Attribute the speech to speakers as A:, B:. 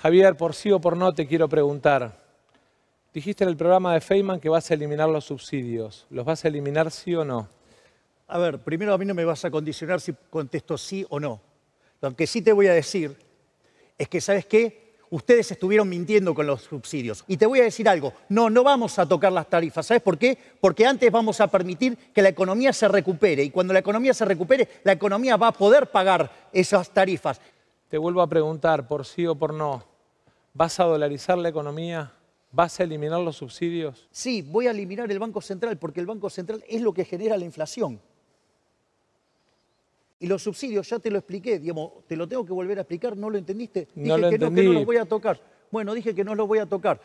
A: Javier, por sí o por no te quiero preguntar. Dijiste en el programa de Feynman que vas a eliminar los subsidios. ¿Los vas a eliminar sí o no? A ver, primero a mí no me vas a condicionar si contesto sí o no. Lo que sí te voy a decir es que,
B: ¿sabes qué? Ustedes estuvieron mintiendo con los subsidios. Y te voy a decir algo, no, no vamos a tocar las tarifas. ¿Sabes por qué? Porque antes vamos a permitir que la economía se recupere. Y cuando la economía se
A: recupere, la economía va a poder pagar esas tarifas. Te vuelvo a preguntar, por sí o por no, ¿vas a dolarizar la economía? ¿Vas a eliminar los subsidios? Sí, voy a eliminar el Banco Central porque el Banco Central es lo que genera la inflación.
B: Y los subsidios, ya te lo expliqué, digamos, te lo tengo que volver a explicar, no lo entendiste. Dije lo que no, que no los voy a tocar. Bueno, dije que no los voy a tocar.